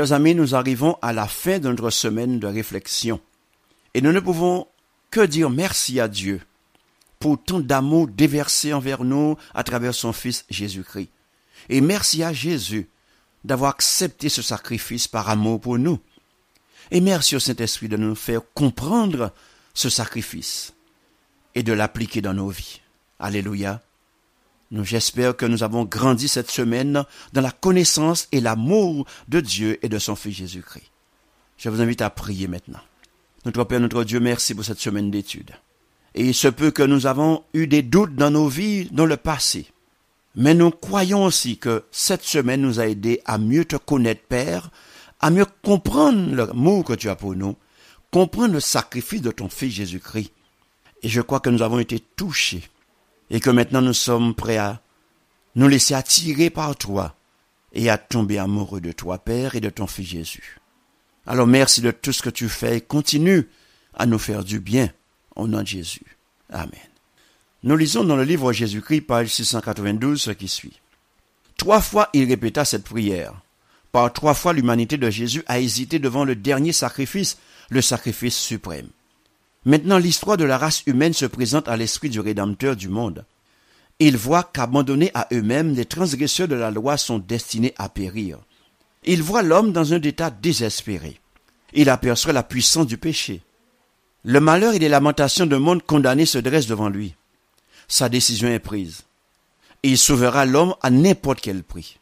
Chers amis, nous arrivons à la fin de notre semaine de réflexion et nous ne pouvons que dire merci à Dieu pour tant d'amour déversé envers nous à travers son Fils Jésus-Christ. Et merci à Jésus d'avoir accepté ce sacrifice par amour pour nous. Et merci au Saint-Esprit de nous faire comprendre ce sacrifice et de l'appliquer dans nos vies. Alléluia. J'espère que nous avons grandi cette semaine dans la connaissance et l'amour de Dieu et de son Fils Jésus-Christ. Je vous invite à prier maintenant. Notre Père, notre Dieu, merci pour cette semaine d'études. Et il se peut que nous avons eu des doutes dans nos vies, dans le passé. Mais nous croyons aussi que cette semaine nous a aidés à mieux te connaître, Père, à mieux comprendre l'amour que tu as pour nous, comprendre le sacrifice de ton Fils Jésus-Christ. Et je crois que nous avons été touchés et que maintenant nous sommes prêts à nous laisser attirer par toi et à tomber amoureux de toi, Père, et de ton Fils Jésus. Alors merci de tout ce que tu fais et continue à nous faire du bien au nom de Jésus. Amen. Nous lisons dans le livre Jésus-Christ, page 692, ce qui suit. Trois fois il répéta cette prière. Par trois fois l'humanité de Jésus a hésité devant le dernier sacrifice, le sacrifice suprême. Maintenant, l'histoire de la race humaine se présente à l'esprit du Rédempteur du monde. Il voit qu'abandonnés à eux-mêmes, les transgresseurs de la loi sont destinés à périr. Il voit l'homme dans un état désespéré. Il aperçoit la puissance du péché. Le malheur et les lamentations d'un monde condamné se dressent devant lui. Sa décision est prise. il sauvera l'homme à n'importe quel prix.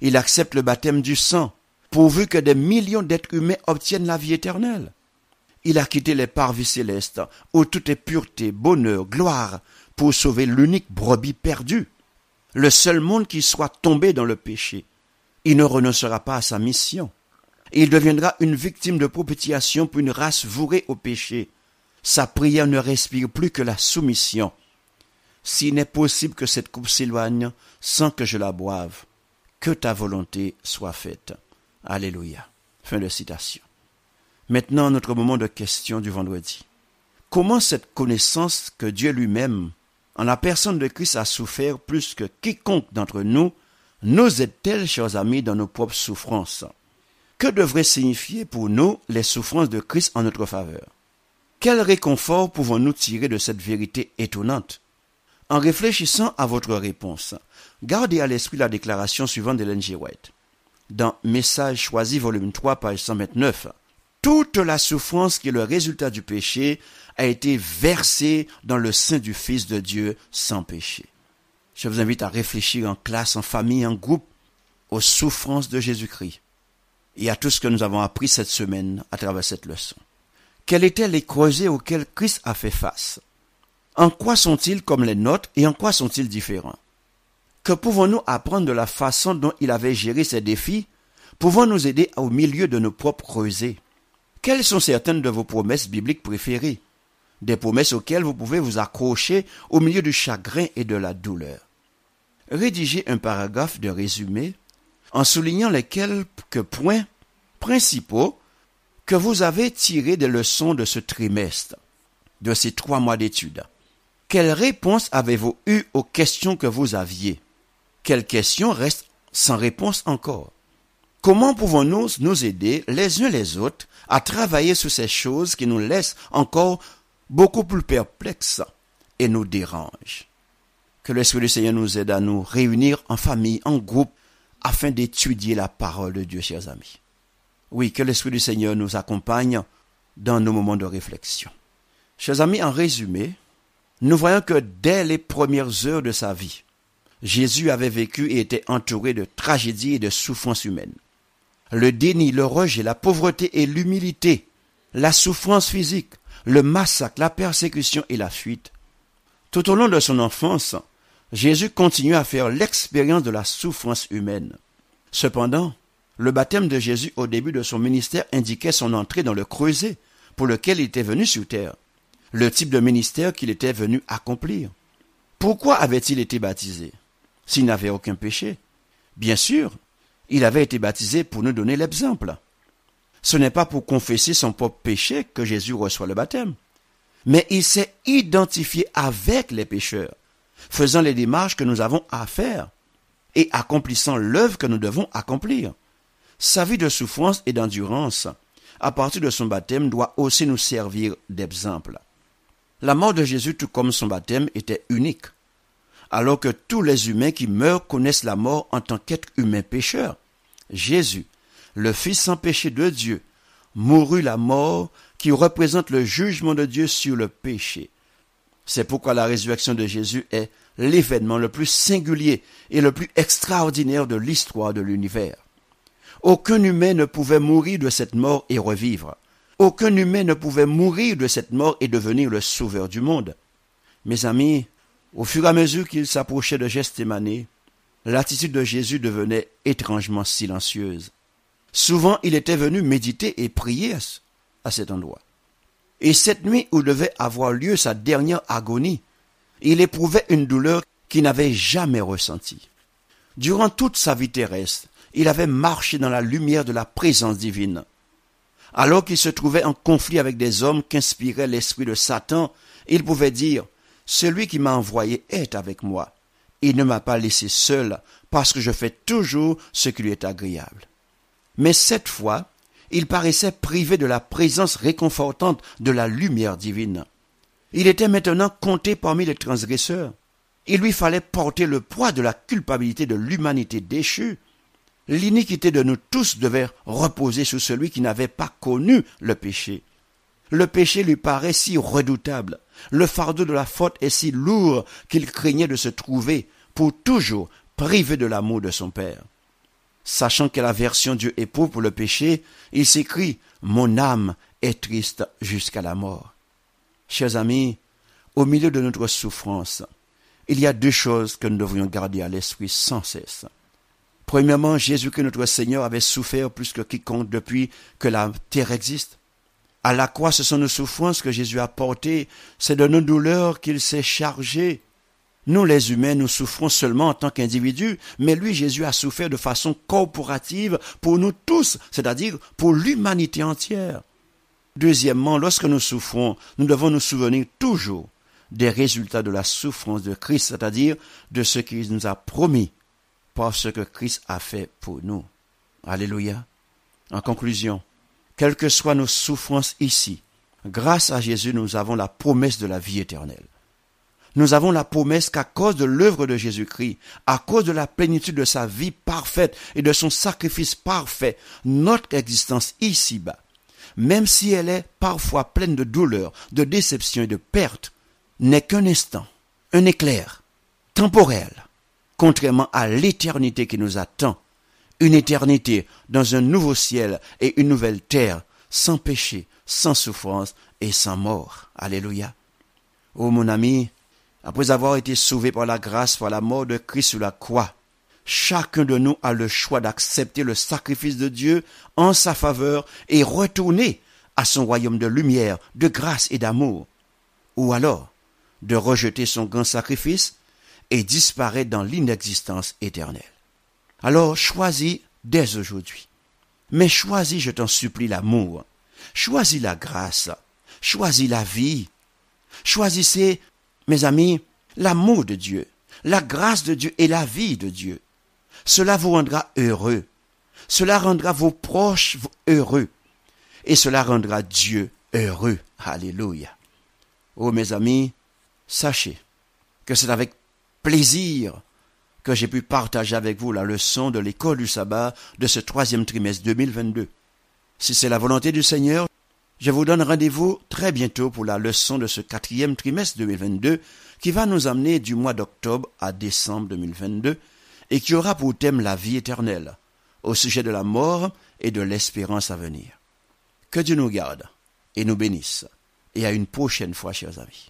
Il accepte le baptême du sang, pourvu que des millions d'êtres humains obtiennent la vie éternelle il a quitté les parvis célestes, où tout est pureté, bonheur, gloire, pour sauver l'unique brebis perdue. Le seul monde qui soit tombé dans le péché. Il ne renoncera pas à sa mission. Il deviendra une victime de propitiation pour une race vouée au péché. Sa prière ne respire plus que la soumission. S'il n'est possible que cette coupe s'éloigne sans que je la boive, que ta volonté soit faite. Alléluia. Fin de citation. Maintenant, notre moment de question du vendredi. Comment cette connaissance que Dieu lui-même, en la personne de Christ, a souffert plus que quiconque d'entre nous, nous aide-t-elle, chers amis, dans nos propres souffrances Que devraient signifier pour nous les souffrances de Christ en notre faveur Quel réconfort pouvons-nous tirer de cette vérité étonnante En réfléchissant à votre réponse, gardez à l'esprit la déclaration suivante de G. White. Dans Message choisi, volume 3, page 129, toute la souffrance qui est le résultat du péché a été versée dans le sein du Fils de Dieu sans péché. Je vous invite à réfléchir en classe, en famille, en groupe aux souffrances de Jésus-Christ et à tout ce que nous avons appris cette semaine à travers cette leçon. Quels étaient les creusets auxquels Christ a fait face En quoi sont-ils comme les nôtres et en quoi sont-ils différents Que pouvons-nous apprendre de la façon dont il avait géré ses défis pouvons nous aider au milieu de nos propres creusets quelles sont certaines de vos promesses bibliques préférées Des promesses auxquelles vous pouvez vous accrocher au milieu du chagrin et de la douleur. Rédigez un paragraphe de résumé en soulignant les quelques points principaux que vous avez tirés des leçons de ce trimestre, de ces trois mois d'études. Quelles réponses avez-vous eues aux questions que vous aviez Quelles questions restent sans réponse encore Comment pouvons-nous nous aider les uns les autres à travailler sur ces choses qui nous laissent encore beaucoup plus perplexes et nous dérangent. Que l'Esprit du Seigneur nous aide à nous réunir en famille, en groupe, afin d'étudier la parole de Dieu, chers amis. Oui, que l'Esprit du Seigneur nous accompagne dans nos moments de réflexion. Chers amis, en résumé, nous voyons que dès les premières heures de sa vie, Jésus avait vécu et était entouré de tragédies et de souffrances humaines le déni, le rejet, la pauvreté et l'humilité, la souffrance physique, le massacre, la persécution et la fuite. Tout au long de son enfance, Jésus continuait à faire l'expérience de la souffrance humaine. Cependant, le baptême de Jésus au début de son ministère indiquait son entrée dans le creuset pour lequel il était venu sur terre, le type de ministère qu'il était venu accomplir. Pourquoi avait-il été baptisé s'il n'avait aucun péché Bien sûr, il avait été baptisé pour nous donner l'exemple. Ce n'est pas pour confesser son propre péché que Jésus reçoit le baptême, mais il s'est identifié avec les pécheurs, faisant les démarches que nous avons à faire et accomplissant l'œuvre que nous devons accomplir. Sa vie de souffrance et d'endurance, à partir de son baptême, doit aussi nous servir d'exemple. La mort de Jésus, tout comme son baptême, était unique alors que tous les humains qui meurent connaissent la mort en tant qu'être humains pécheurs. Jésus, le Fils sans péché de Dieu, mourut la mort qui représente le jugement de Dieu sur le péché. C'est pourquoi la résurrection de Jésus est l'événement le plus singulier et le plus extraordinaire de l'histoire de l'univers. Aucun humain ne pouvait mourir de cette mort et revivre. Aucun humain ne pouvait mourir de cette mort et devenir le sauveur du monde. Mes amis, au fur et à mesure qu'il s'approchait de émanés, l'attitude de Jésus devenait étrangement silencieuse. Souvent, il était venu méditer et prier à cet endroit. Et cette nuit où devait avoir lieu sa dernière agonie, il éprouvait une douleur qu'il n'avait jamais ressentie. Durant toute sa vie terrestre, il avait marché dans la lumière de la présence divine. Alors qu'il se trouvait en conflit avec des hommes qu'inspirait l'esprit de Satan, il pouvait dire, Celui qui m'a envoyé est avec moi, il ne m'a pas laissé seul, parce que je fais toujours ce qui lui est agréable. Mais cette fois, il paraissait privé de la présence réconfortante de la lumière divine. Il était maintenant compté parmi les transgresseurs. Il lui fallait porter le poids de la culpabilité de l'humanité déchue. L'iniquité de nous tous devait reposer sur celui qui n'avait pas connu le péché. Le péché lui paraît si redoutable, le fardeau de la faute est si lourd qu'il craignait de se trouver pour toujours privé de l'amour de son Père. Sachant que la version Dieu est pour le péché, il s'écrit Mon âme est triste jusqu'à la mort. Chers amis, au milieu de notre souffrance, il y a deux choses que nous devrions garder à l'esprit sans cesse. Premièrement, jésus que notre Seigneur avait souffert plus que quiconque depuis que la terre existe. À la croix, ce sont nos souffrances que Jésus a portées, c'est de nos douleurs qu'il s'est chargé. Nous, les humains, nous souffrons seulement en tant qu'individus, mais lui, Jésus, a souffert de façon corporative pour nous tous, c'est-à-dire pour l'humanité entière. Deuxièmement, lorsque nous souffrons, nous devons nous souvenir toujours des résultats de la souffrance de Christ, c'est-à-dire de ce qu'il nous a promis par ce que Christ a fait pour nous. Alléluia. En conclusion, quelles que soient nos souffrances ici, grâce à Jésus, nous avons la promesse de la vie éternelle nous avons la promesse qu'à cause de l'œuvre de Jésus-Christ, à cause de la plénitude de sa vie parfaite et de son sacrifice parfait, notre existence ici-bas, même si elle est parfois pleine de douleurs, de déceptions et de pertes, n'est qu'un instant, un éclair, temporel, contrairement à l'éternité qui nous attend, une éternité dans un nouveau ciel et une nouvelle terre, sans péché, sans souffrance et sans mort. Alléluia. Oh mon ami, après avoir été sauvé par la grâce, par la mort de Christ sur la croix, chacun de nous a le choix d'accepter le sacrifice de Dieu en sa faveur et retourner à son royaume de lumière, de grâce et d'amour, ou alors de rejeter son grand sacrifice et disparaître dans l'inexistence éternelle. Alors choisis dès aujourd'hui. Mais choisis, je t'en supplie, l'amour. Choisis la grâce. Choisis la vie. Choisissez mes amis, l'amour de Dieu, la grâce de Dieu et la vie de Dieu, cela vous rendra heureux. Cela rendra vos proches heureux. Et cela rendra Dieu heureux. Alléluia. Oh mes amis, sachez que c'est avec plaisir que j'ai pu partager avec vous la leçon de l'école du sabbat de ce troisième trimestre 2022. Si c'est la volonté du Seigneur, je vous donne rendez-vous très bientôt pour la leçon de ce quatrième trimestre 2022 qui va nous amener du mois d'octobre à décembre 2022 et qui aura pour thème la vie éternelle au sujet de la mort et de l'espérance à venir. Que Dieu nous garde et nous bénisse et à une prochaine fois chers amis.